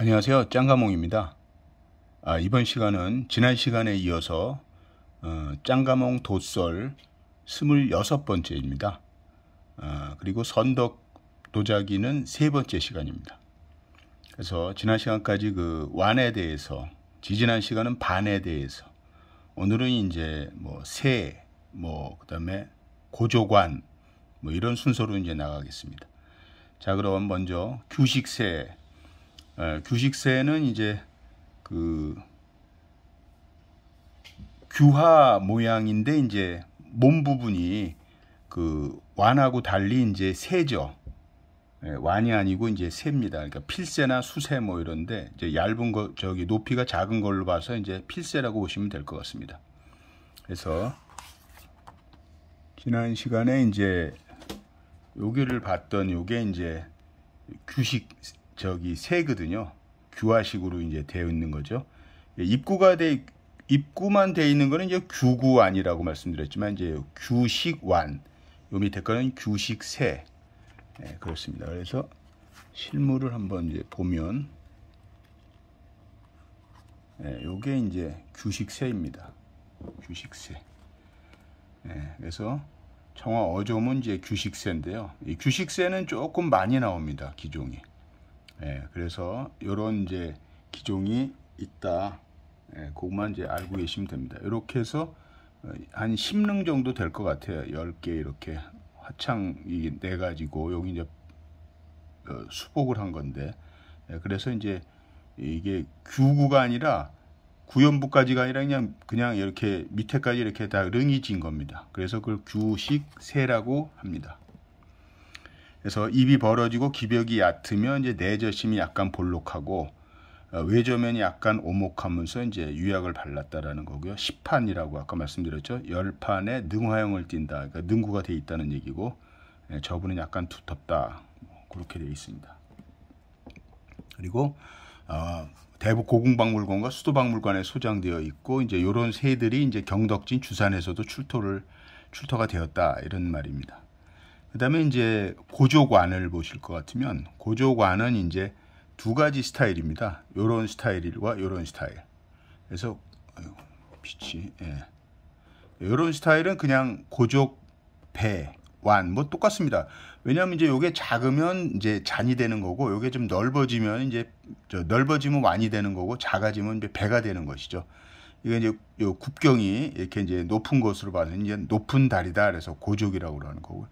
안녕하세요. 짱가몽입니다. 아, 이번 시간은 지난 시간에 이어서 어, 짱가몽 도설 26번째입니다. 아, 그리고 선덕 도자기는 세 번째 시간입니다. 그래서 지난 시간까지 그 완에 대해서, 지지난 시간은 반에 대해서, 오늘은 이제 뭐 세, 뭐 그다음에 고조관 뭐 이런 순서로 이제 나가겠습니다. 자, 그럼 먼저 규식세 예, 규식세는 이제 그 규화 모양인데 이제 몸 부분이 그 완하고 달리 이제 세죠. 예, 완이 아니고 이제 세입니다. 그러니까 필세나 수세 뭐 이런데 이제 얇은 거 저기 높이가 작은 걸로 봐서 이제 필세라고 보시면 될 것 같습니다. 그래서 지난 시간에 이제 요기를 봤던 요게 이제 규식 저기 새거든요. 규화식으로 이제 되어 있는 거죠. 예, 입구가 돼 입구만 돼 있는 거는 이제 규구안이라고 말씀드렸지만 이제 규식완 요 밑에 거는 규식새 네, 그렇습니다. 그래서 실물을 한번 이제 보면 이 예, 요게 이제 규식새입니다규식새 네, 그래서 청화 어조문 이제 규식새인데요이규식새는 조금 많이 나옵니다. 기종이. 예, 그래서 이런 이제 기종이 있다. 예, 그것만 이제 알고 계시면 됩니다. 이렇게 해서 어, 한 10능 정도 될 것 같아요. 10개 이렇게 화창 이네 가지고 여기 이제 어, 수복을 한 건데 예, 그래서 이제 이게 규구가 아니라 구연부까지가 아니라 그냥 그냥 이렇게 밑에까지 이렇게 다 릉이 진 겁니다. 그래서 그걸 규식세라고 합니다. 그래서 입이 벌어지고 기벽이 얕으면 이제 내저심이 약간 볼록하고 어, 외조면이 약간 오목하면서 이제 유약을 발랐다라는 거고요. 1 0판이라고 아까 말씀드렸죠. 1 0판에 능화형을 띈다. 그러니까 능구가 돼 있다는 얘기고 예, 저분은 약간 두텁다. 뭐 그렇게 돼 있습니다. 그리고 어, 대북 고궁박물관과 수도박물관에 소장되어 있고 이제 요런 새들이 이제 경덕진 주산에서도 출토를 출토가 되었다 이런 말입니다. 그 다음에 이제 고조관을 보실 것 같으면 고조관은 이제 두 가지 스타일입니다. 요런 스타일과 요런 스타일. 그래서 아이고, 빛이 예. 요런 스타일은 그냥 고족 배, 완, 뭐 똑같습니다. 왜냐하면 이제 요게 작으면 이제 잔이 되는 거고, 요게 좀 넓어지면 이제 저 넓어지면 완이 되는 거고, 작아지면 이제 배가 되는 것이죠. 이게 이제 요 국경이 이렇게 이제 높은 것으로 봐는 이제 높은 다리다 그래서 고족이라고 그러는 거고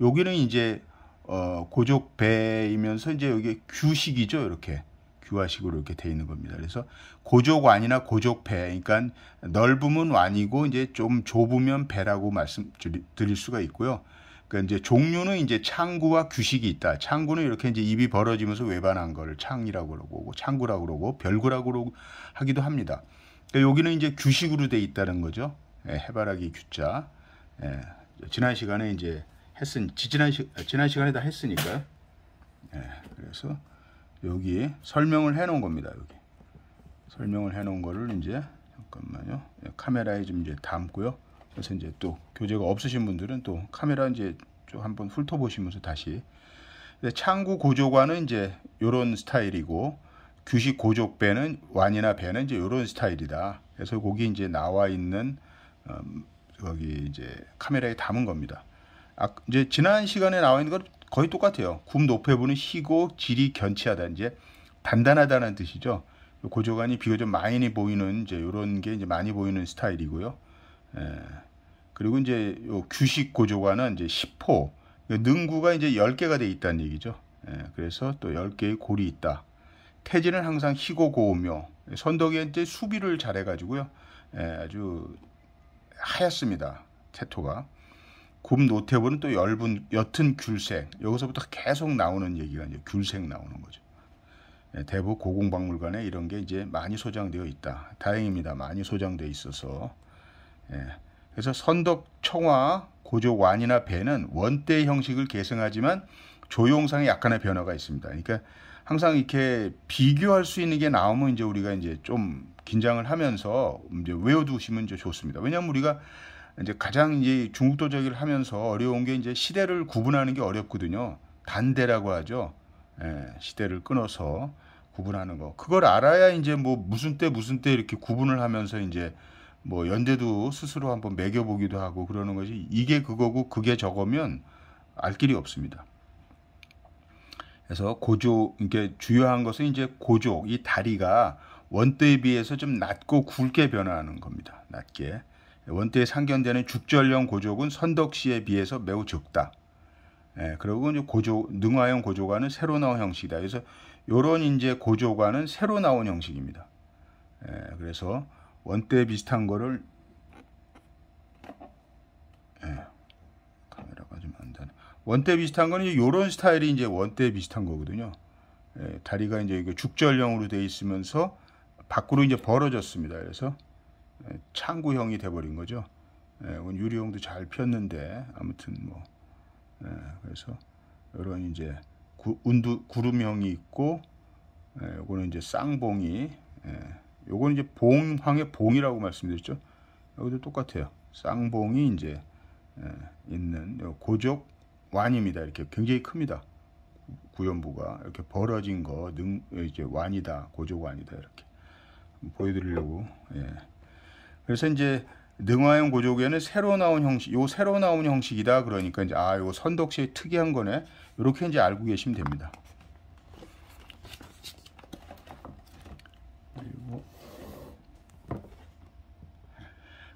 여기는 이제 어 고족 배이면서 이제 여기 규식이죠 이렇게 규화식으로 이렇게 돼 있는 겁니다. 그래서 고족완이나 고족배, 그러니까 넓으면 완이고 이제 좀 좁으면 배라고 말씀드릴 수가 있고요. 그러니까 이제 종류는 이제 창구와 규식이 있다. 창구는 이렇게 이제 입이 벌어지면서 외반한 거를 창이라고 그러고 창구라고 그러고 별구라고 고그러 하기도 합니다. 그러니까 여기는 이제 규식으로 돼 있다는 거죠. 예, 해바라기 규자. 예, 지난 시간에 이제 했은 지난 시 아, 지난 시간에 다 했으니까요. 예, 그래서 여기 설명을 해놓은 겁니다. 여기 설명을 해놓은 거를 이제 잠깐만요. 예, 카메라에 좀 이제 담고요. 그래서 이제 또 교재가 없으신 분들은 또 카메라 이제 좀 한번 훑어보시면서 다시. 창구 고조관은 이제 요런 스타일이고 규식 고족 배는 완이나 배는 이제 이런 스타일이다. 그래서 거기 이제 나와 있는 음, 거기 이제 카메라에 담은 겁니다. 아, 이제 지난 시간에 나와 있는 건 거의 똑같아요. 굽 높여보는 희고 질이 견치하다 이제 단단하다는 뜻이죠. 고조관이 비교적 많이 보이는 이제 이런 게 이제 많이 보이는 스타일이고요. 예. 그리고 이제 요 규식 고조관은 이제 10호 능구가 이제 10개가 돼 있다는 얘기죠. 예. 그래서 또 10개의 골이 있다. 태진은 항상 희고 고우며 선덕이 한테 수비를 잘해가지고요. 예, 아주 하얗습니다. 태토가. 굽 노태보는 또 엷은 옅은 귤색. 여기서부터 계속 나오는 얘기가 이제 귤색 나오는 거죠. 예, 대부 고공박물관에 이런 게 이제 많이 소장되어 있다. 다행입니다. 많이 소장되어 있어서. 예, 그래서 선덕, 청화, 고조, 완이나 배는 원대 형식을 계승하지만 조용상에 약간의 변화가 있습니다. 그러니까 항상 이렇게 비교할 수 있는 게 나오면 이제 우리가 이제 좀 긴장을 하면서 이제 외워두시면 이제 좋습니다. 왜냐하면 우리가 이제 가장 이제 중국 도자기를 하면서 어려운 게 이제 시대를 구분하는 게 어렵거든요. 단대라고 하죠. 예, 시대를 끊어서 구분하는 거. 그걸 알아야 이제 뭐 무슨 때 무슨 때 이렇게 구분을 하면서 이제 뭐 연대도 스스로 한번 매겨보기도 하고 그러는 것이 이게 그거고 그게 저거면 알 길이 없습니다. 그래서 고조 이게 주요한 것은 이제 고조이 다리가 원대에 비해서 좀 낮고 굵게 변화하는 겁니다. 낮게 원대에 상견되는 죽절형 고조군 선덕시에 비해서 매우 적다. 예, 그리고 이제 고조 능화형 고조관은 새로 나온 형식이다. 그래서 요런 이제 고조관은 새로 나온 형식입니다. 예, 그래서 원대 비슷한 거를 예. 원대 비슷한 거는 이런 스타일이 이제 원대 비슷한 거거든요. 예, 다리가 이제 그 죽절형으로 돼 있으면서 밖으로 이제 벌어졌습니다. 그래서 예, 창구형이 돼버린 거죠. 예, 이 유리형도 잘 폈는데 아무튼 뭐 예, 그래서 이런 이제 구, 운두 구름형이 있고 예, 요거는 이제 쌍봉이 예, 요거는 이제 봉황의 봉이라고 말씀드렸죠. 여기도 똑같아요. 쌍봉이 이제 예, 있는 고족 완입니다. 이렇게 굉장히 큽니다. 구연부가 이렇게 벌어진 거 능, 이제 완이다 고조관이다 이렇게 보여드리려고 예. 그래서 이제 능화형 고조개는 새로 나온 형식 요 새로 나온 형식이다 그러니까 이제 아요 선덕시의 특이한 거네 이렇게 이제 알고 계시면 됩니다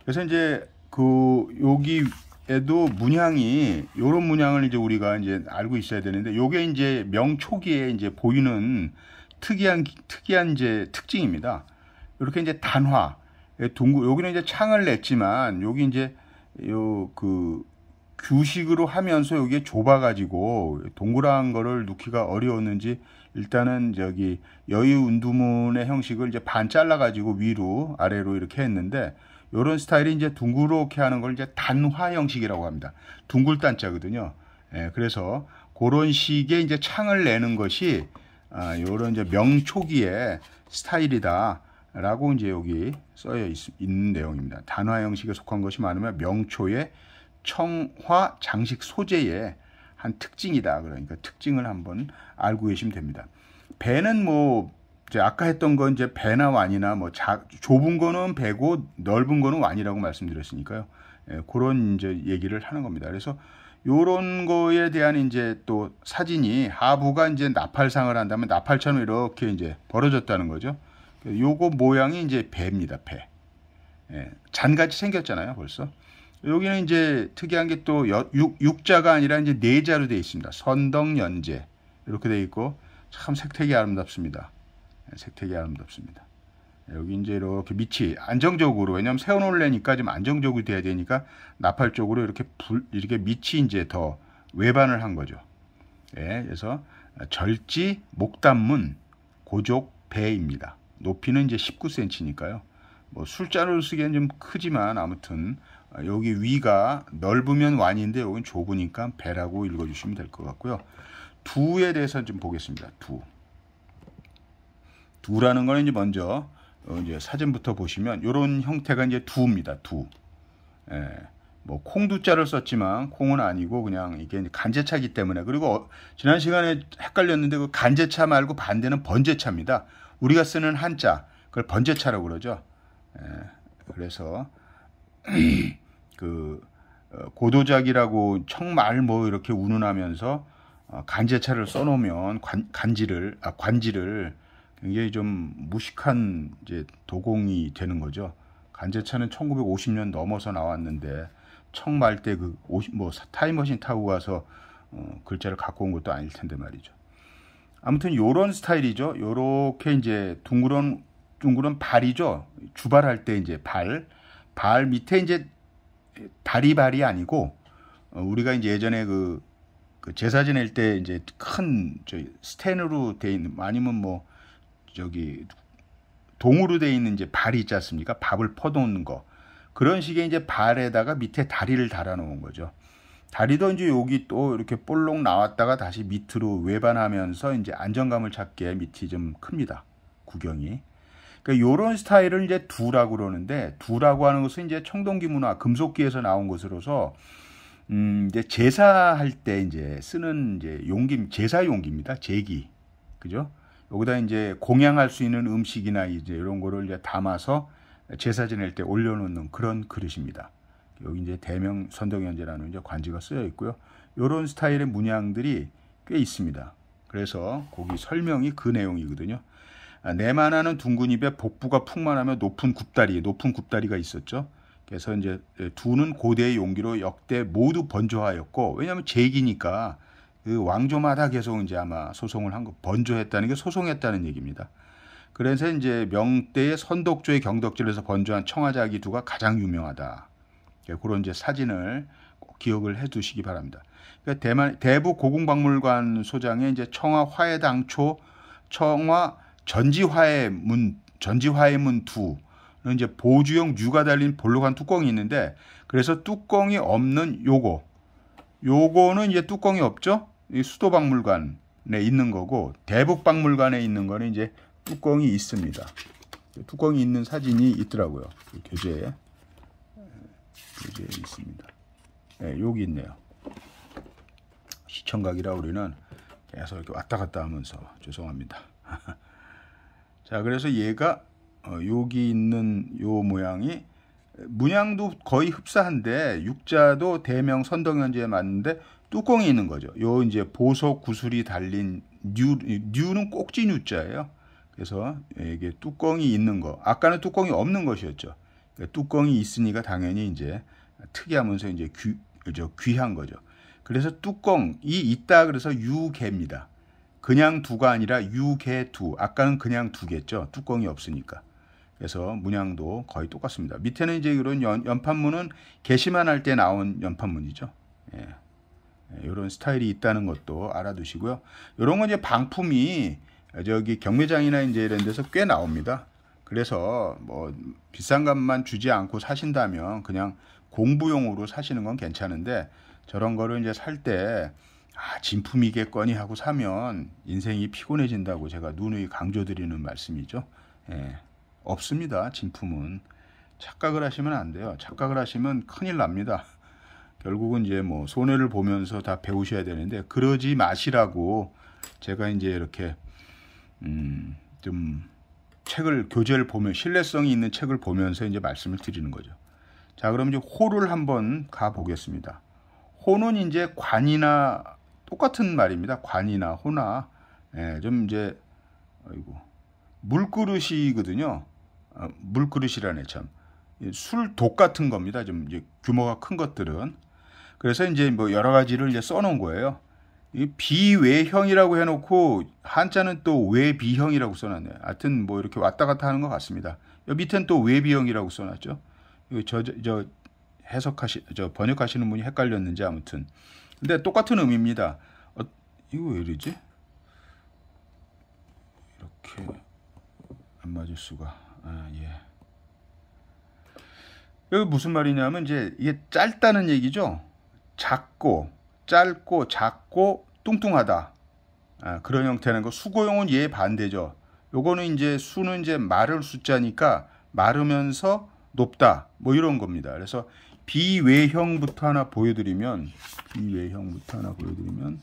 그래서 이제 그 여기 에도 문양이 요런 문양을 이제 우리가 이제 알고 있어야 되는데 요게 이제 명초기에 이제 보이는 특이한 특이한 이제 특징입니다. 이렇게 이제 단화 예, 동구 여기는 이제 창을 냈지만 여기 이제 요 그 규식으로 하면서 여기에 좁아가지고 동그란 거를 넣기가 어려웠는지 일단은 저기 여의운두문의 형식을 이제 반 잘라가지고 위로 아래로 이렇게 했는데 이런 스타일이 이제 둥그렇게 하는 걸 이제 단화 형식이라고 합니다. 둥글 단자거든요. 예, 그래서 그런 식의 이제 창을 내는 것이 이런 아, 이제 명초기의 스타일이다라고 이제 여기 써여 있, 는 내용입니다. 단화 형식에 속한 것이 많으면 명초의 청화 장식 소재의 한 특징이다. 그러니까 특징을 한번 알고 계시면 됩니다. 배는 뭐 이제 아까 했던 건 이제 배나 완이나 뭐 자, 좁은 거는 배고 넓은 거는 완이라고 말씀드렸으니까요. 예, 그런 이제 얘기를 하는 겁니다. 그래서 요런 거에 대한 이제 또 사진이 하부가 이제 나팔상을 한다면 나팔처럼 이렇게 이제 벌어졌다는 거죠. 그러니까 요거 모양이 이제 배입니다. 배. 예, 잔같이 생겼잖아요, 벌써. 여기는 이제 특이한 게 또 육자가 아니라 이제 네자로 되어 있습니다. 선덕 연재 이렇게 되어 있고 참 색택이 아름답습니다. 세택기 아름답습니다. 여기 이제 이렇게 밑이 안정적으로 왜냐면 세워놓으려니까 좀 안정적으로 돼야 되니까 나팔 쪽으로 이렇게 불 이렇게 밑이 이제 더 외반을 한 거죠. 예, 그래서 절지 목단문 고족 배입니다. 높이는 이제 19cm니까요. 뭐 술자로 쓰기엔 좀 크지만 아무튼 여기 위가 넓으면 완인데 여기는 좁으니까 배라고 읽어주시면 될 것 같고요. 두에 대해서 좀 보겠습니다. 두. 두라는 거는 이제 먼저 어 이제 사진부터 보시면 이런 형태가 이제 두입니다. 두. 예. 뭐 콩 두자를 썼지만 콩은 아니고 그냥 이게 간제차기 때문에 그리고 어, 지난 시간에 헷갈렸는데 그 간제차 말고 반대는 번제차입니다. 우리가 쓰는 한자 그걸 번제차라고 그러죠. 예. 그래서 그 어, 고도작이라고 청말 뭐 이렇게 운운하면서 어, 간제차를 써놓으면 관, 간지를 아, 관지를 굉장히 좀 무식한 이제 도공이 되는 거죠. 간제차는 1950년 넘어서 나왔는데 청 말 때 그뭐 타임머신 타고 가서 어, 글자를 갖고 온 것도 아닐 텐데 말이죠. 아무튼 요런 스타일이죠. 요렇게 이제 둥그런 둥그런 발이죠. 주발할 때 이제 발, 발 밑에 이제 다리 발이 아니고 어, 우리가 이제 예전에 그, 그 제사 지낼 때 이제 큰 저 스탠으로 돼 있는 아니면 뭐 저기 동으로 돼 있는 이제 발이 있지 않습니까? 밥을 퍼놓는 거. 그런 식의 이제 발에다가 밑에 다리를 달아놓은 거죠. 다리도 이제 여기 또 이렇게 볼록 나왔다가 다시 밑으로 외반하면서 이제 안정감을 찾게 밑이 좀 큽니다. 구경이. 그러니까 요런 스타일을 이제 두라고 그러는데 두라고 하는 것은 이제 청동기 문화 금속기에서 나온 것으로서 음 이제 제사할 때 이제 쓰는 이제 용기 제사 용기입니다. 제기. 그죠? 여기다 이제 공양할 수 있는 음식이나 이제 이런 거를 이제 담아서 제사 지낼 때 올려놓는 그런 그릇입니다. 여기 이제 대명 선덕연제라는 이제 관지가 쓰여 있고요. 이런 스타일의 문양들이 꽤 있습니다. 그래서 거기 설명이 그 내용이거든요. 아, 내만하는 둥근 잎에 복부가 풍만하며 높은 굽다리, 높은 굽다리가 있었죠. 그래서 이제 예, 두는 고대의 용기로 역대 모두 번조하였고 왜냐하면 제기니까 그 왕조마다 계속 이제 아마 소송을 한 거, 번조했다는 게 소송했다는 얘기입니다. 그래서 이제 명대의 선덕조의 경덕지에서 번조한 청아자기두가 가장 유명하다. 예, 그런 이제 사진을 꼭 기억을 해두시기 바랍니다. 그러니까 대만 대북 고궁박물관 소장의 이제 청아 화해 당초 청아 전지화해 문 전지화해 문 2는 이제 보주형 유가 달린 볼록한 뚜껑이 있는데 그래서 뚜껑이 없는 요거 요거는 이제 뚜껑이 없죠. 이 수도박물관에 있는 거고 대북박물관에 있는 거는 이제 뚜껑이 있습니다. 뚜껑이 있는 사진이 있더라고요. 교재에 예, 교재에 있습니다. 네, 여기 있네요. 시청각이라 우리는 계속 이렇게 왔다 갔다 하면서 죄송합니다. 자, 그래서 얘가 어, 여기 있는 요 모양이 문양도 거의 흡사한데 육자도 대명 선덕연제에 맞는데 뚜껑이 있는 거죠. 요 이제 보석 구슬이 달린 뉴, 는 꼭지 뉴자예요. 그래서 이게 뚜껑이 있는 거. 아까는 뚜껑이 없는 것이었죠. 그러니까 뚜껑이 있으니까 당연히 이제 특이하면서 이제 귀, 저 귀한 거죠. 그래서 뚜껑이 있다 그래서 유개입니다. 그냥 두가 아니라 유개 두. 아까는 그냥 두겠죠. 뚜껑이 없으니까. 그래서 문양도 거의 똑같습니다. 밑에는 이제 이런 연, 판문은 게시만 할 때 나온 연판문이죠. 예. 이런 예, 스타일이 있다는 것도 알아두시고요. 이런 건 이제 방품이 저기 경매장이나 이제 이런 데서 꽤 나옵니다. 그래서 뭐 비싼 값만 주지 않고 사신다면 그냥 공부용으로 사시는 건 괜찮은데 저런 거를 이제 살때 아, 진품이겠거니 하고 사면 인생이 피곤해진다고 제가 누누이 강조드리는 말씀이죠. 예, 없습니다. 진품은. 착각을 하시면 안 돼요. 착각을 하시면 큰일 납니다. 결국은 이제 뭐 손해를 보면서 다 배우셔야 되는데 그러지 마시라고 제가 이제 이렇게 음 좀 책을 교재를 보면 신뢰성이 있는 책을 보면서 이제 말씀을 드리는 거죠. 자, 그럼 이제 호를 한번 가 보겠습니다. 호는 이제 관이나 똑같은 말입니다. 관이나 호나 예, 좀 이제 아이고 물그릇이거든요. 어, 물그릇이라네 참. 술 독 같은 겁니다. 좀 이제 규모가 큰 것들은 그래서 이제 뭐 여러 가지를 이제 써놓은 거예요. 이 비외형이라고 해놓고 한자는 또 외비형이라고 써놨네요. 하여튼 뭐 이렇게 왔다 갔다 하는 것 같습니다. 여기 밑엔 또 외비형이라고 써놨죠. 저, 저, 저 해석하시, 저 번역하시는 분이 헷갈렸는지 아무튼. 근데 똑같은 의미입니다. 어, 이거 왜 이러지? 이렇게 안 맞을 수가. 아, 예. 이거 무슨 말이냐면 이제 이게 짧다는 얘기죠. 작고 짧고 작고 뚱뚱하다. 아, 그런 형태는 거 수고용은 얘 반대죠. 요거는 이제 수는 이제 마를 숫자니까 마르면서 높다. 뭐 이런 겁니다. 그래서 비외형부터 하나 보여드리면 비외형부터 하나 보여드리면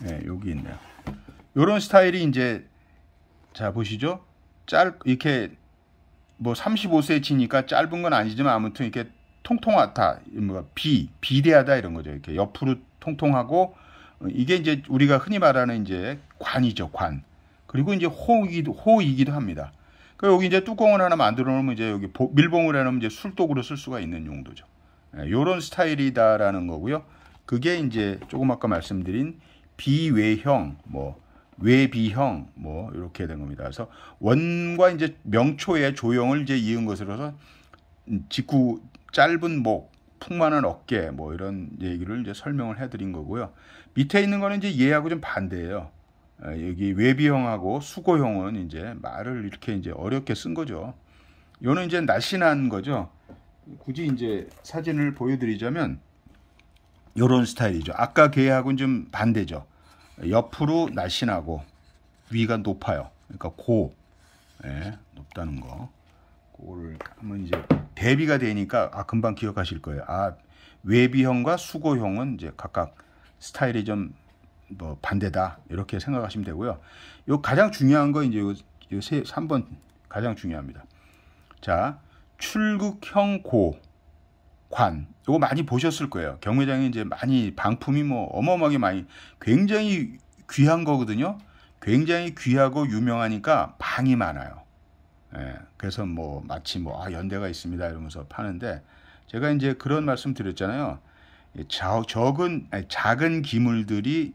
네, 여기 있네요. 요런 스타일이 이제 자 보시죠. 짧 이렇게 뭐 35세 지니까 짧은 건 아니지만 아무튼 이렇게 통통하다, 뭐 비, 비대하다 이런 거죠. 이렇게 옆으로 통통하고 이게 이제 우리가 흔히 말하는 이제 관이죠, 관. 그리고 이제 호이기도, 호이기도 합니다. 그 여기 이제 뚜껑을 하나 만들어 놓으면 이제 여기 밀봉을 해 놓으면 이제 술독으로 쓸 수가 있는 용도죠. 예, 요런 스타일이다라는 거고요. 그게 이제 조금 아까 말씀드린 비외형 뭐 외비형 뭐 이렇게 된 겁니다. 그래서 원과 이제 명초의 조형을 이제 이은 것으로서 직구 짧은 목 풍만한 어깨 뭐 이런 얘기를 이제 설명을 해드린 거고요. 밑에 있는 거는 이제 얘하고 좀 반대예요. 예, 여기 외비형하고 수고형은 이제 말을 이렇게 이제 어렵게 쓴 거죠. 요는 이제 날씬한 거죠. 굳이 이제 사진을 보여드리자면 요런 스타일이죠. 아까 개하고는좀 반대죠. 옆으로 날씬하고 위가 높아요. 그러니까 고 예, 높다는 거. 고를 하면 이제 대비가 되니까 아 금방 기억하실 거예요. 아 외비형과 수고형은 이제 각각 스타일이 좀 뭐 반대다 이렇게 생각하시면 되고요. 요 가장 중요한 거 이제 요세 3번 가장 중요합니다. 자 출극형 고관 이거 많이 보셨을 거예요. 경매장에 이제 많이 방품이 뭐 어마어마하게 많이 굉장히 귀한 거거든요. 굉장히 귀하고 유명하니까 방이 많아요. 예, 그래서 뭐 마치 뭐 아, 연대가 있습니다 이러면서 파는데 제가 이제 그런 말씀 드렸잖아요. 자, 적은 아니, 작은 기물들이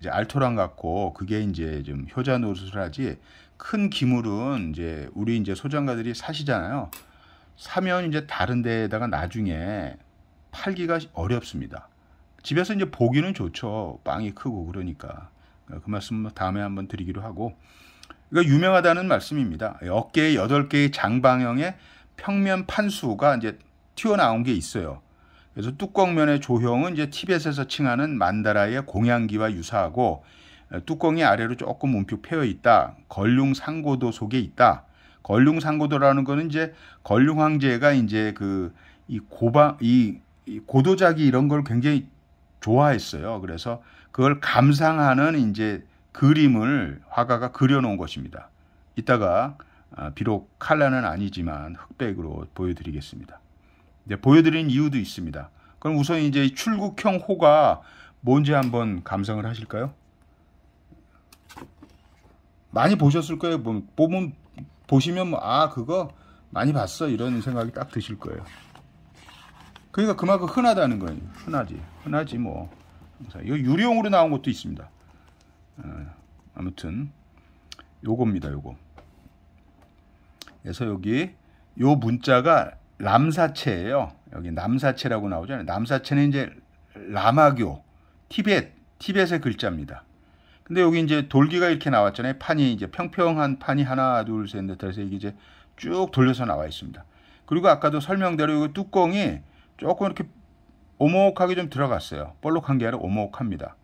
이제 알토란 같고 그게 이제 좀 효자 노릇을 하지 큰 기물은 이제 우리 이제 소장가들이 사시잖아요. 사면 이제 다른 데에다가 나중에 팔기가 어렵습니다. 집에서 이제 보기는 좋죠. 빵이 크고 그러니까. 어, 그 말씀 다음에 한번 드리기로 하고. 이거 그러니까 유명하다는 말씀입니다. 어깨에 8개의 장방형의 평면 판수가 이제 튀어나온 게 있어요. 그래서 뚜껑면의 조형은 이제 티벳에서 칭하는 만다라의 공양기와 유사하고 어, 뚜껑이 아래로 조금 움푹 패여 있다. 걸륭 상고도 속에 있다. 걸륭상고도라는 거는 이제 걸륭황제가 이제 그 이 고방 이, 이 고도자기 이런 걸 굉장히 좋아했어요. 그래서 그걸 감상하는 이제 그림을 화가가 그려놓은 것입니다. 이따가 아, 비록 칼라는 아니지만 흑백으로 보여드리겠습니다. 이제 네, 보여드린 이유도 있습니다. 그럼 우선 이제 출국형 호가 뭔지 한번 감상을 하실까요? 많이 보셨을 거예요. 뭐, 보면 보시면 뭐, 아, 그거 많이 봤어. 이런 생각이 딱 드실 거예요. 그러니까 그만큼 흔하다는 거예요. 흔하지. 흔하지, 뭐. 이거 유리용으로 나온 것도 있습니다. 어, 아무튼, 요겁니다, 요거. 그래서 여기, 요 문자가 람사체예요. 여기 남사체라고 나오잖아요. 남사체는 이제 라마교, 티벳, 티벳의 글자입니다. 근데 여기 이제 돌기가 이렇게 나왔잖아요. 판이 이제 평평한 판이 하나, 둘, 셋, 넷, 그래서 이게 이제 쭉 돌려서 나와 있습니다. 그리고 아까도 설명대로 이 뚜껑이 조금 이렇게 오목하게 좀 들어갔어요. 볼록한 게 아니라 오목합니다.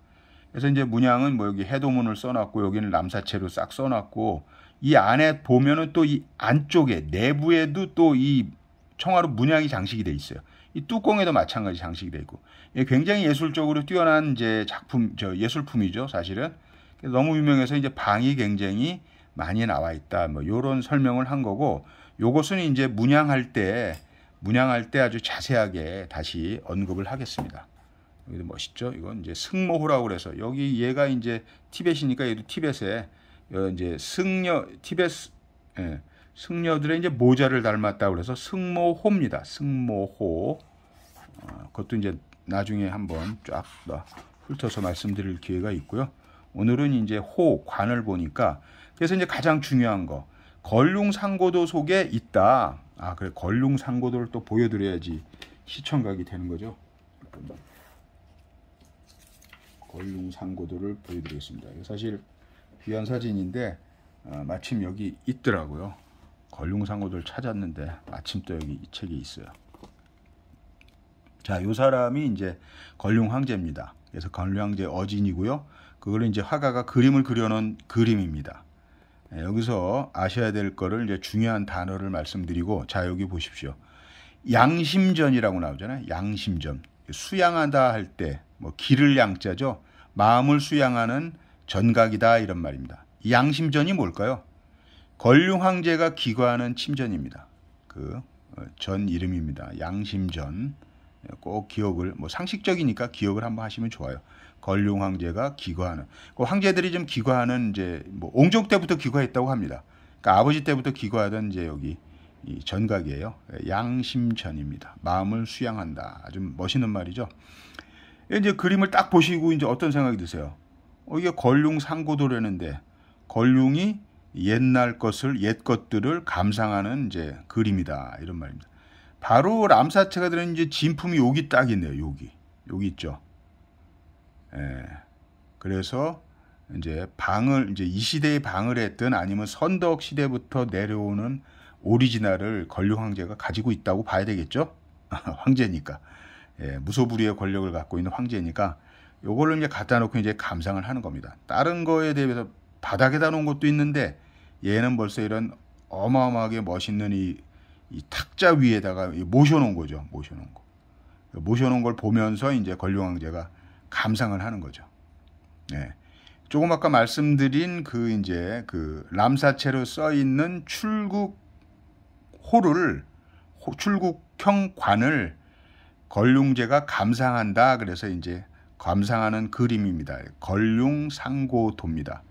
그래서 이제 문양은 뭐 여기 해도문을 써놨고 여기는 남사체로 싹 써놨고 이 안에 보면은 또 이 안쪽에 내부에도 또 이 청아로 문양이 장식이 돼 있어요. 이 뚜껑에도 마찬가지 장식이 돼 있고 굉장히 예술적으로 뛰어난 이제 작품 저 예술품이죠 사실은 너무 유명해서 이제 방위 굉장히 많이 나와 있다. 뭐 요런 설명을 한 거고 요것은 이제 문양할 때 문양할 때 아주 자세하게 다시 언급을 하겠습니다. 여기도 멋있죠? 이건 이제 승모호라고 그래서 여기 얘가 이제 티벳이니까 얘도 티벳에 어, 이제 승려 티벳 예, 승려들의 이제 모자를 닮았다 그래서 승모호입니다. 승모호. 어, 그것도 이제 나중에 한번 쫙 훑어서 말씀드릴 기회가 있고요. 오늘은 이제 호, 관을 보니까 그래서 이제 가장 중요한 거 걸륭상고도 속에 있다. 아 그래 걸륭상고도를 또 보여드려야지 시청각이 되는 거죠. 걸륭상고도를 보여드리겠습니다. 사실 귀한 사진인데 어, 마침 여기 있더라고요. 걸륭상고도를 찾았는데 마침 또 여기 이 책이 있어요. 자, 요 사람이 이제 걸륭 황제입니다. 그래서 건 관량제 어진이고요. 그걸 이제 화가가 그림을 그려놓은 그림입니다. 예, 여기서 아셔야 될 거를 이제 중요한 단어를 말씀드리고 자 여기 보십시오. 양심전이라고 나오잖아요. 양심전. 수양하다 할 때뭐 길을 양자죠. 마음을 수양하는 전각이다 이런 말입니다. 양심전이 뭘까요? 건륭 황제가 기거하는 침전입니다. 그전 어, 이름입니다. 양심전. 꼭 기억을 뭐 상식적이니까 기억을 한번 하시면 좋아요. 걸룡 황제가 기거하는 그 황제들이 좀 기거하는 이제 뭐 옹종 때부터 기거했다고 합니다. 그러니까 아버지 때부터 기거하던 이제 여기 이 전각이에요. 양심전입니다. 마음을 수양한다. 아주 멋있는 말이죠. 예, 이제 그림을 딱 보시고 이제 어떤 생각이 드세요? 어, 이게 걸룡 상고도라는데 걸룡이 옛날 것을 옛 것들을 감상하는 이제 그림이다 이런 말입니다. 바로 람사체가 들은 이제 진품이 여기 딱 있네요. 여기. 여기 있죠. 예. 그래서 이제 방을 이제 이 시대의 방을 했든 아니면 선덕 시대부터 내려오는 오리지널을 권력 황제가 가지고 있다고 봐야 되겠죠. 황제니까. 예, 무소불위의 권력을 갖고 있는 황제니까 요거를 이제 갖다 놓고 이제 감상을 하는 겁니다. 다른 거에 대해서 바닥에다 놓은 것도 있는데 얘는 벌써 이런 어마어마하게 멋있는 이이 탁자 위에다가 모셔놓은 거죠. 모셔놓은 거. 모셔놓은 걸 보면서 이제 권룡왕제가 감상을 하는 거죠. 네. 조금 아까 말씀드린 그 이제 그 람사체로 써 있는 출국 호를 출국형 관을 걸륭제가 감상한다. 그래서 이제 감상하는 그림입니다. 걸륭상고도입니다.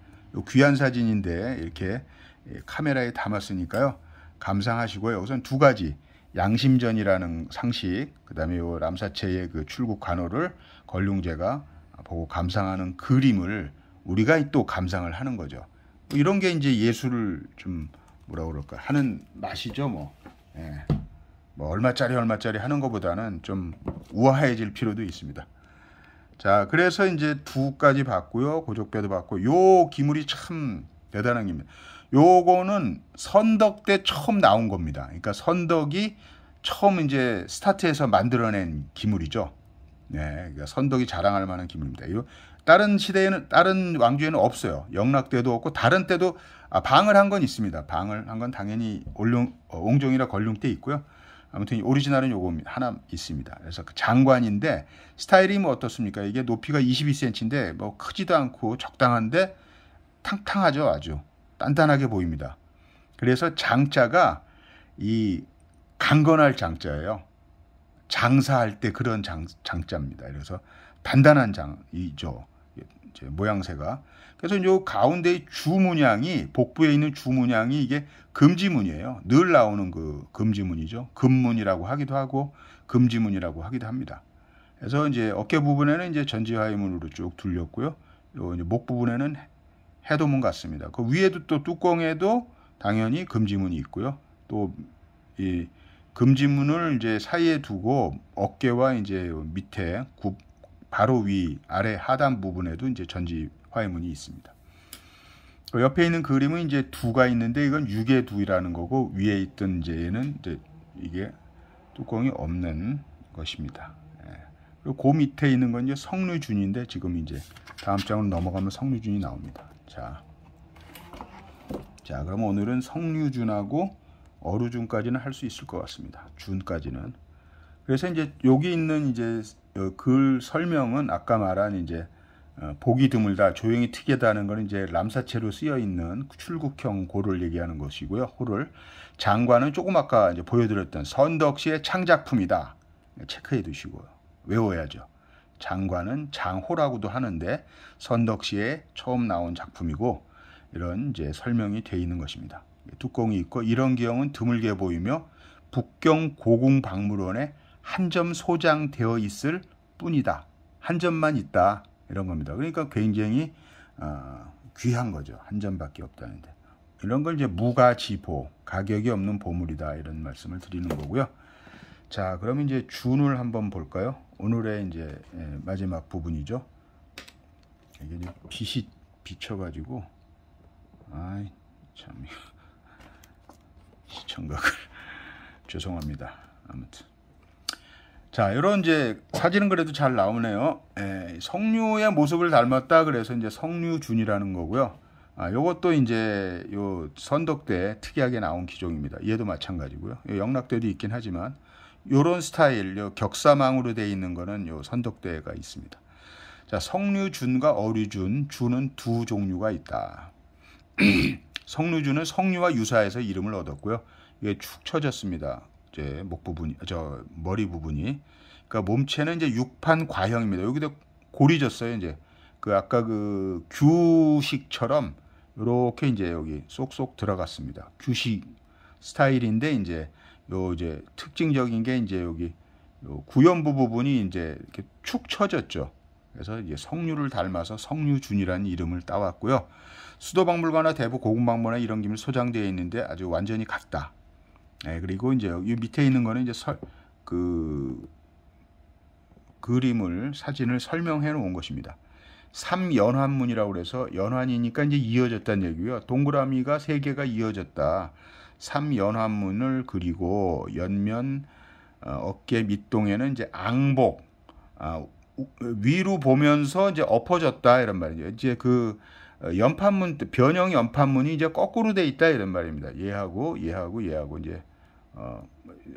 귀한 사진인데 이렇게 예, 카메라에 담았으니까요. 감상하시고요. 우선 두 가지 양심전이라는 상식, 그다음에 요 람사체의 그 출국 관호를 걸륭제가 보고 감상하는 그림을 우리가 또 감상을 하는 거죠. 뭐 이런 게 이제 예술을 좀 뭐라 그럴까 하는 맛이죠, 뭐. 예. 뭐 얼마짜리 얼마짜리 하는 것보다는 좀 우아해질 필요도 있습니다. 자, 그래서 이제 두까지 봤고요. 고족배도 봤고 요 기물이 참 대단한 겁니다. 요거는 선덕 때 처음 나온 겁니다. 그러니까 선덕이 처음 이제 스타트에서 만들어낸 기물이죠. 네, 그러니까 선덕이 자랑할 만한 기물입니다. 이거 다른 시대에는 다른 왕조에는 없어요. 영락 때도 없고 다른 때도 아, 방을 한 건 있습니다. 방을 한 건 당연히 올룡, 어, 옹종이라 걸룡 때 있고요. 아무튼 오리지널은 요겁니다. 하나 있습니다. 그래서 그 장관인데 스타일이 뭐 어떻습니까? 이게 높이가 22cm인데 뭐 크지도 않고 적당한데 탕탕하죠 아주. 단단하게 보입니다. 그래서 장자가 이 강건할 장자예요. 장사할 때 그런 장, 장자입니다. 그래서 단단한 장이죠. 모양새가. 그래서 요 가운데의 주문양이 복부에 있는 주문양이 이게 금지문이에요. 늘 나오는 그 금지문이죠. 금문이라고 하기도 하고 금지문이라고 하기도 합니다. 그래서 이제 어깨 부분에는 이제 전지화의문으로 쭉 둘렸고요. 요목 부분에는 해도문 같습니다. 그 위에도 또 뚜껑에도 당연히 금지문이 있고요. 또 이 금지문을 이제 사이에 두고 어깨와 이제 밑에 굽 바로 위 아래 하단 부분에도 이제 전지 화해문이 있습니다. 그 옆에 있는 그림은 이제 두가 있는데 이건 육의 두이라는 거고 위에 있던 이제 얘는 이제 이게 뚜껑이 없는 것입니다. 그 밑에 있는 건 이제 성류준인데 지금 이제 다음 장으로 넘어가면 성류준이 나옵니다. 자, 자 그럼 오늘은 성류준하고 어루준까지는 할 수 있을 것 같습니다. 준까지는. 그래서 이제 여기 있는 이제 글 설명은 아까 말한 이제 어, 보기 드물다, 조용히 특이하다는 것은 이제 람사체로 쓰여 있는 출국형 고를 얘기하는 것이고요. 호를 장관은 조금 아까 이제 보여드렸던 선덕시의 창작품이다. 체크해 두시고요. 외워야죠. 장관은 장호라고도 하는데 선덕시에 처음 나온 작품이고 이런 이제 설명이 되어 있는 것입니다. 뚜껑이 있고 이런 기형은 드물게 보이며 북경 고궁박물원에 한 점 소장되어 있을 뿐이다. 한 점만 있다. 이런 겁니다. 그러니까 굉장히 어, 귀한 거죠. 한 점밖에 없다는데. 이런 걸 이제 무가지보, 가격이 없는 보물이다. 이런 말씀을 드리는 거고요. 자, 그럼 이제 준을 한번 볼까요? 오늘의 이제 예, 마지막 부분이죠. 이게 이제 빛이 비쳐가지고, 아이, 참, 시청각을. 죄송합니다. 아무튼. 자, 이런 이제 사진은 그래도 잘 나오네요. 에, 예, 성류의 모습을 닮았다 그래서 이제 성류준이라는 거고요. 아, 요것도 이제 요 선덕대 특이하게 나온 기종입니다. 얘도 마찬가지고요. 예, 영락대도 있긴 하지만 요런 스타일, 요 격사망으로 되어 있는 거는 요 선덕대가 회 있습니다. 자, 성류준과 어류준, 준은 두 종류가 있다. 성류준은 성류와 유사해서 이름을 얻었고요. 이게 축 처졌습니다. 이제 목 부분이, 저 머리 부분이. 그러니까 몸체는 이제 육판 과형입니다. 여기도 고리졌어요. 이제 그 아까 그 규식처럼 이렇게 이제 여기 쏙쏙 들어갔습니다. 규식 스타일인데 이제 요 이제 특징적인 게 이제 여기 구연부 부분이 이제 이렇게 축 처졌죠. 그래서 이제 성류를 닮아서 성류준이라는 이름을 따왔고요. 수도박물관이나 대부 고궁박물관 이런 김에 소장되어 있는데 아주 완전히 같다. 네, 그리고 이제 여기 밑에 있는 거는 이제 설, 그 그림을 사진을 설명해 놓은 것입니다. 삼연환문이라고 그래서 연환이니까 이제 이어졌다는 얘기고요. 동그라미가 세 개가 이어졌다. 삼연화문을 그리고 연면 어, 어깨 밑동에는 이제 앙복 아, 위로 보면서 이제 엎어졌다 이런 말이죠. 이제 그 어, 연판문 변형 연판문이 이제 거꾸로 돼 있다 이런 말입니다. 얘하고 얘하고 얘하고 이제 어,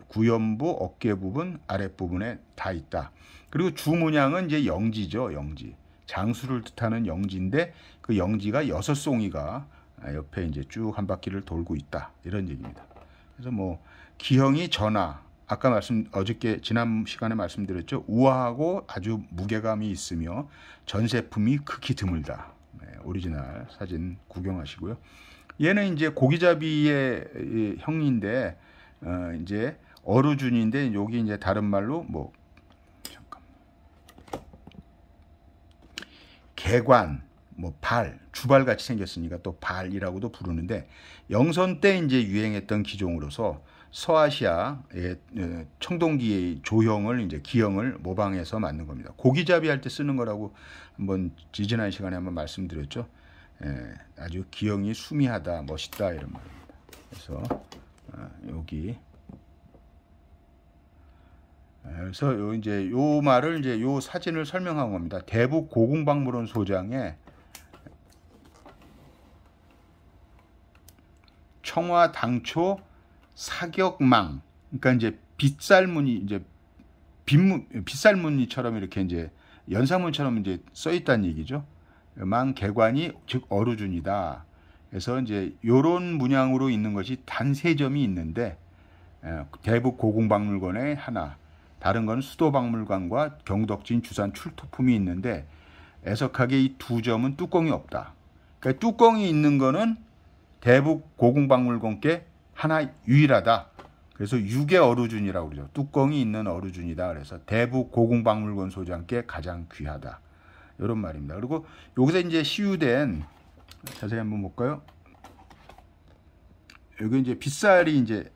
구연부 어깨 부분 아랫 부분에 다 있다. 그리고 주문양은 이제 영지죠 영지 장수를 뜻하는 영지인데 그 영지가 여섯 송이가 아, 옆에 이제 쭉 한 바퀴를 돌고 있다 이런 얘기입니다. 그래서 뭐 기형이 전하 아까 말씀 어저께 지난 시간에 말씀드렸죠 우아하고 아주 무게감이 있으며 전세품이 극히 드물다 네, 오리지널 사진 구경하시고요. 얘는 이제 고기잡이의 형인데 어, 이제 어루준인데 여기 이제 다른 말로 뭐 잠깐 개관 뭐 발, 주발 같이 생겼으니까 또 발이라고도 부르는데 영선 때 이제 유행했던 기종으로서 서아시아의 청동기의 조형을 이제 기형을 모방해서 만든 겁니다. 고기잡이 할 때 쓰는 거라고 한번 지지난 시간에 한번 말씀드렸죠. 예, 아주 기형이 수미하다, 멋있다 이런 말입니다. 그래서 아, 여기 아, 그래서 요 이제 요 말을 이제 요 사진을 설명한 겁니다. 대북 고궁박물원 소장의 청와 당초 사격망 그러니까 이제 빗살무늬 이제 빗무, 빗살무늬처럼 이렇게 이제 연산문처럼 이제 써 있다는 얘기죠. 망 개관이 즉 어루준이다. 그래서 이제 요런 문양으로 있는 것이 단 세 점이 있는데 대북 고궁박물관에 하나, 다른 건 수도박물관과 경덕진 주산 출토품이 있는데 애석하게 이 두 점은 뚜껑이 없다. 그러니까 뚜껑이 있는 거는 대북 고궁박물관께 하나 유일하다. 그래서 육의 어루준이라고 그러죠. 뚜껑이 있는 어루준이다. 그래서 대북 고궁박물관 소장께 가장 귀하다. 이런 말입니다. 그리고 여기서 이제 시유된 자세히 한번 볼까요? 여기 이제 빗살이 이제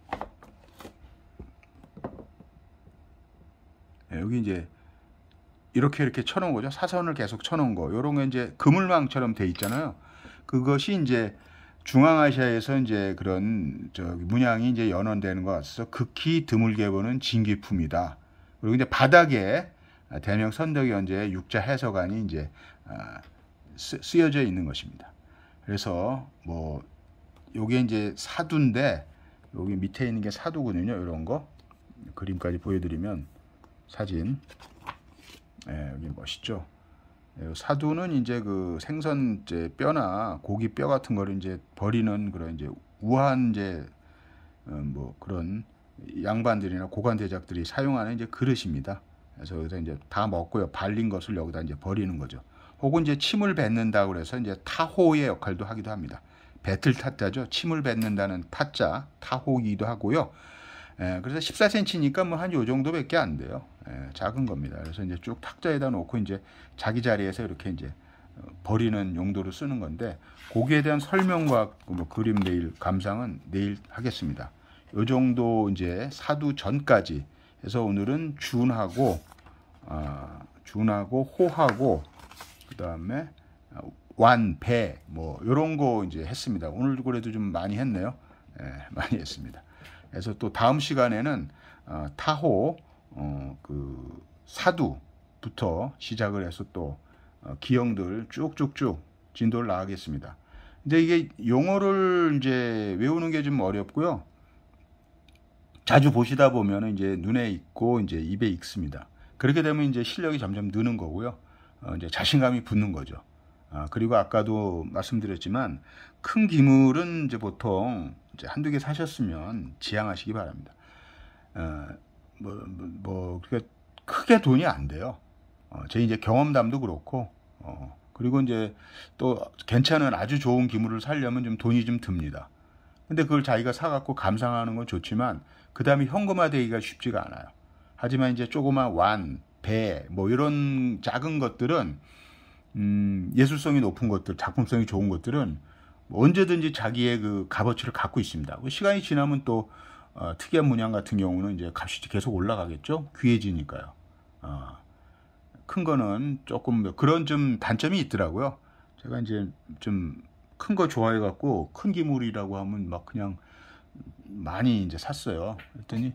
네, 여기 이제 이렇게 이렇게 쳐놓은 거죠. 사선을 계속 쳐놓은 거. 요런 게 이제 그물망처럼 돼 있잖아요. 그것이 이제 중앙아시아에서 이제 그런 저 문양이 이제 연원되는 것 같아서 극히 드물게 보는 진기품이다. 그리고 이제 바닥에 대명 선덕연재 육자 해석안이 이제 아, 쓰여져 있는 것입니다. 그래서 뭐 요게 이제 사두인데 여기 밑에 있는 게 사두거든요. 이런 거 그림까지 보여드리면 사진 예, 여기 멋있죠. 예, 사두는 이제 그 생선 이제 뼈나 고기 뼈 같은 걸를 이제 버리는 그런 이제 우한 이제 어, 뭐 그런 양반들이나 고관 대작들이 사용하는 이제 그릇입니다. 그래서 여기서 이제 다 먹고요. 발린 것을 여기다 이제 버리는 거죠. 혹은 이제 침을 뱉는다 그래서 이제 타호의 역할도 하기도 합니다. 배틀 타자죠. 침을 뱉는다는 타자, 타호기도 하고요. 에, 예, 그래서 14cm니까 뭐한요 정도밖에 안 돼요. 예, 작은 겁니다. 그래서 이제 쭉 탁자에다 놓고 이제 자기 자리에서 이렇게 이제 어, 버리는 용도로 쓰는 건데 거기에 대한 설명과 뭐 그림 내일 감상은 내일 하겠습니다. 요 정도 이제 사두 전까지 해서 오늘은 준하고 어, 준하고 호하고 그 다음에 아, 완, 배, 뭐, 요런 거 이제 했습니다. 오늘 그래도 좀 많이 했네요. 예, 많이 했습니다. 그래서 또 다음 시간에는 어, 타호, 어, 그 사두부터 시작을 해서 또 어, 기형들 쭉쭉쭉 진도를 나가겠습니다. 근데 이게 용어를 이제 외우는 게 좀 어렵고요. 자주 보시다 보면 이제 눈에 익고 이제 입에 익습니다. 그렇게 되면 이제 실력이 점점 느는 거고요. 어, 이제 자신감이 붙는 거죠. 아, 그리고 아까도 말씀드렸지만 큰 기물은 이제 보통 이제 한두 개 사셨으면 지양하시기 바랍니다. 어, 뭐, 뭐, 뭐 그게 크게 돈이 안 돼요. 어, 제 이제 경험담도 그렇고, 어, 그리고 이제 또 괜찮은 아주 좋은 기물을 살려면 좀 돈이 좀 듭니다. 근데 그걸 자기가 사갖고 감상하는 건 좋지만, 그 다음에 현금화되기가 쉽지가 않아요. 하지만 이제 조그만 완, 배, 뭐 이런 작은 것들은, 음, 예술성이 높은 것들, 작품성이 좋은 것들은 언제든지 자기의 그 값어치를 갖고 있습니다. 시간이 지나면 또 어, 특이한 문양 같은 경우는 이제 값이 계속 올라가겠죠. 귀해지니까요. 어, 큰 거는 조금 뭐 그런 좀 단점이 있더라고요. 제가 이제 좀 큰 거 좋아해 갖고 큰 기물이라고 하면 막 그냥 많이 이제 샀어요. 그랬더니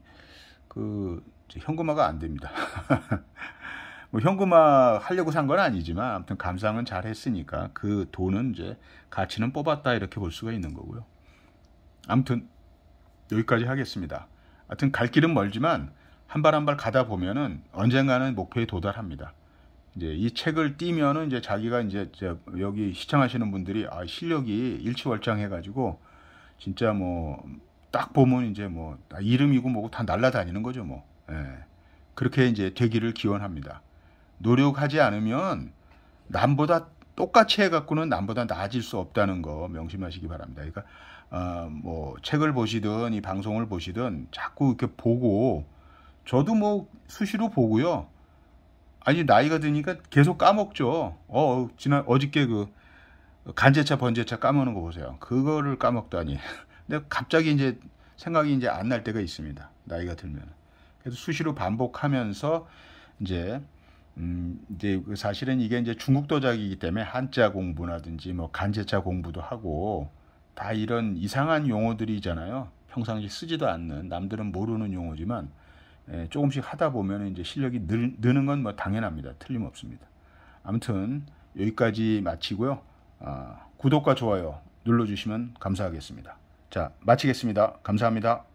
그 현금화가 안 됩니다. 뭐 현금화 하려고 산 건 아니지만 아무튼 감상은 잘 했으니까 그 돈은 이제 가치는 뽑았다 이렇게 볼 수가 있는 거고요. 아무튼 여기까지 하겠습니다. 하여튼 갈 길은 멀지만 한 발 한 발 가다 보면은 언젠가는 목표에 도달합니다. 이제 이 책을 띄면은 이제 자기가 이제 여기 시청하시는 분들이 아 실력이 일치월장해가지고 진짜 뭐 딱 보면 이제 뭐 이름이고 뭐고 다 날라다니는 거죠 뭐. 예. 그렇게 이제 되기를 기원합니다. 노력하지 않으면 남보다 똑같이 해갖고는 남보다 나아질 수 없다는 거 명심하시기 바랍니다. 그러니까 어, 뭐 책을 보시든 이 방송을 보시든 자꾸 이렇게 보고 저도 뭐 수시로 보고요. 아니 나이가 드니까 계속 까먹죠. 어, 어 지난 어저께 그 간제차 번제차 까먹는 거 보세요. 그거를 까먹다니. 근데 갑자기 이제 생각이 이제 안 날 때가 있습니다. 나이가 들면. 그래서 수시로 반복하면서 이제 음, 이제 그 사실은 이게 이제 중국 도자기이기 때문에 한자 공부라든지 뭐 간제차 공부도 하고 다 이런 이상한 용어들이잖아요. 평상시 쓰지도 않는 남들은 모르는 용어지만 예, 조금씩 하다 보면 이제 실력이 늘, 느는 건 뭐 당연합니다. 틀림없습니다. 아무튼 여기까지 마치고요. 아, 구독과 좋아요 눌러주시면 감사하겠습니다. 자, 마치겠습니다. 감사합니다.